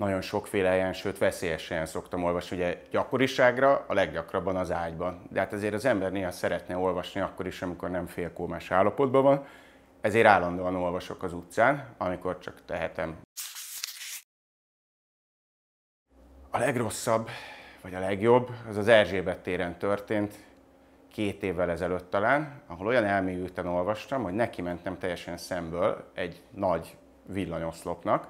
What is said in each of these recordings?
nagyon sokféle helyen, sőt veszélyes helyen szoktam olvasni, ugye gyakoriságra, a leggyakrabban az ágyban. De hát azért az ember néha szeretne olvasni akkor is, amikor nem félkómás állapotban van, ezért állandóan olvasok az utcán, amikor csak tehetem. A legrosszabb, vagy a legjobb, az az Erzsébet téren történt, két évvel ezelőtt talán, ahol olyan elmélyülten olvastam, hogy neki mentem teljesen szemből egy nagy villanyoszlopnak,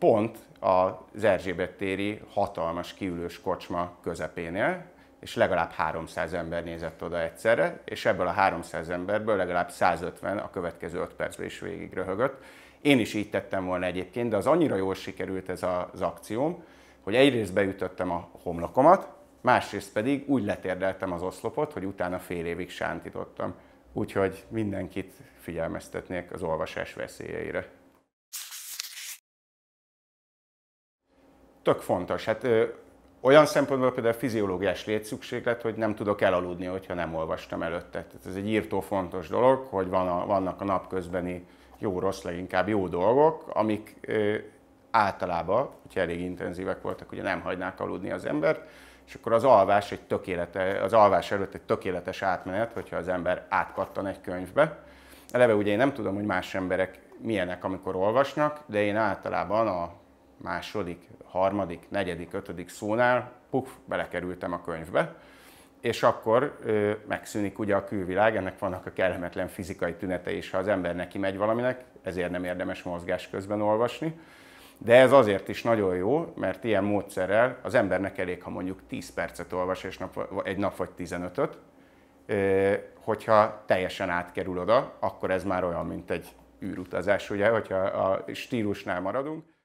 pont az Erzsébet téri hatalmas kiülős kocsma közepénél, és legalább 300 ember nézett oda egyszerre, és ebből a 300 emberből legalább 150 a következő 5 percben is végig röhögött. Én is így tettem volna egyébként, de az annyira jól sikerült ez az akcióm, hogy egyrészt beütöttem a homlokomat, másrészt pedig úgy letérdeltem az oszlopot, hogy utána fél évig sántítottam. Úgyhogy mindenkit figyelmeztetnék az olvasás veszélyeire. tök fontos. Hát ö, olyan szempontból például fiziológiás létszükséglet, hogy nem tudok elaludni, hogyha nem olvastam előtte. Tehát ez egy írtó fontos dolog, hogy van a, vannak a napközbeni jó-rossz, leginkább jó dolgok, amik ö, általában, hogyha elég intenzívek voltak, ugye nem hagynák aludni az embert, és akkor az alvás, egy tökélete, az alvás előtt egy tökéletes átmenet, hogyha az ember átkattan egy könyvbe. Eleve ugye én nem tudom, hogy más emberek milyenek, amikor olvasnak, de én általában a második, harmadik, negyedik, ötödik szónál, puf, belekerültem a könyvbe, és akkor ö, megszűnik ugye a külvilág, ennek vannak a kellemetlen fizikai tünete is, ha az ember neki megy valaminek, ezért nem érdemes mozgás közben olvasni. De ez azért is nagyon jó, mert ilyen módszerrel az embernek elég, ha mondjuk 10 percet olvas és nap, egy nap vagy 15-öt, hogyha teljesen átkerül oda, akkor ez már olyan, mint egy űrutazás, ugye, hogyha a stílusnál maradunk.